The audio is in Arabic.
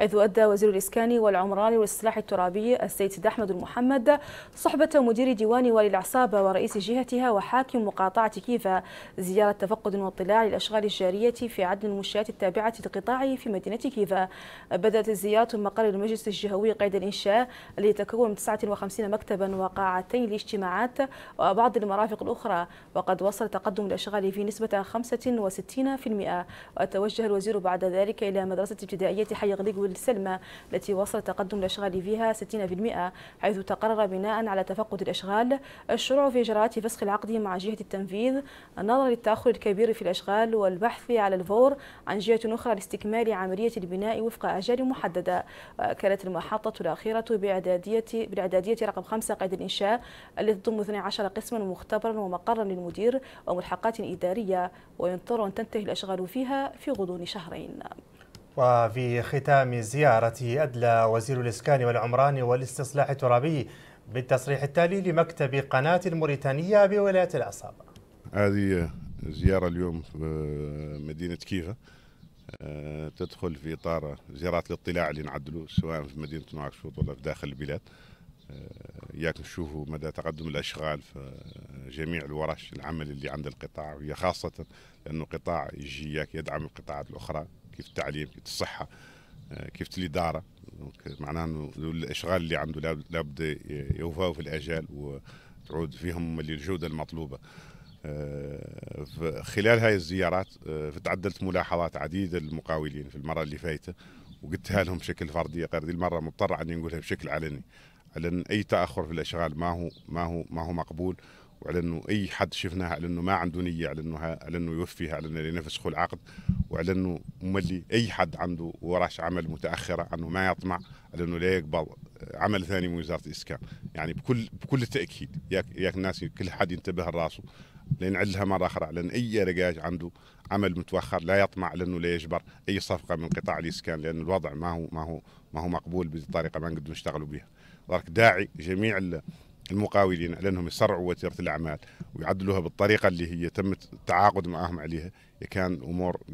حيث أدى وزير الإسكان والعمران والإصلاح الترابي السيد أحمد المحمد صحبة مدير ديوان والي العصابة ورئيس جهتها وحاكم مقاطعة كيفا زيارة تفقد واطلاع للأشغال الجارية في عدد المنشآت التابعة لقطاعه في مدينة كيفا بدأت الزيارة مقر المجلس الجهوي قيد الإنشاء الذي يتكون من 59 مكتبا وقاعتين لاجتماعات وبعض المرافق الأخرى وقد وصل تقدم الأشغال في نسبة 65% وتوجه الوزير بعد ذلك إلى مدرسة ابتدائية حي غليق السلمى التي وصل تقدم الأشغال فيها 60% حيث تقرر بناء على تفقد الأشغال الشروع في إجراءات فسخ العقد مع جهة التنفيذ نظرا للتأخر الكبير في الأشغال والبحث على الفور عن جهة أخرى لاستكمال عملية البناء وفق أجال محددة كانت المحطة الأخيرة بإعدادية بالإعدادية رقم 5 قيد الإنشاء التي تضم 12 قسما مختبرا ومقرا للمدير وملحقات إدارية وينطر أن تنتهي الأشغال فيها في غضون شهرين وفي ختام زيارته أدلى وزير الإسكان والعمران والاستصلاح الترابي بالتصريح التالي لمكتب قناة الموريتانية بولاية العصابة هذه زيارة اليوم في مدينة كيفا آه، تدخل في إطار زيارات الاطلاع اللي نعدلوا سواء في مدينة نواكشوط ولا في داخل البلاد آه، ياك نشوفوا مدى تقدم الاشغال في جميع الورش العمل اللي عند القطاع وهي خاصه لانه قطاع يجي ياك يدعم القطاعات الاخرى كيف التعليم كيف الصحه آه، كيف الاداره euh, معناه انه الاشغال اللي عنده لابد يوفاوا في الاجال وتعود فيهم الجوده المطلوبه آه، خلال هاي الزيارات آه، فتعدلت ملاحظات عديده للمقاولين في المره اللي فاتت وقلتها لهم بشكل فردي غير دي المره مضطر اني نقولها بشكل علني لان اي تاخر في الاشغال ما هو ما هو ما هو مقبول وعلى انه اي حد شفناها على انه ما عنده نيه على انه على انه يوفيها على انه ينفسخ العقد وعلى انه ملي اي حد عنده ورش عمل متاخره انه ما يطمع على انه لا يقبل عمل ثاني من وزاره الاسكان يعني بكل بكل تاكيد ياك ياك الناس كل حد ينتبه لراسه لنعدلها مره اخرى على ان اي رجاج عنده عمل متوخر لا يطمع لانه لا يجبر اي صفقه من قطاع الاسكان لان الوضع ما هو ما هو ما هو مقبول بهذه الطريقه ما نقدر نشتغلوا بها داعي جميع المقاولين على انهم يسرعوا وتيره الاعمال ويعدلوها بالطريقه اللي هي تم التعاقد معهم عليها كان امور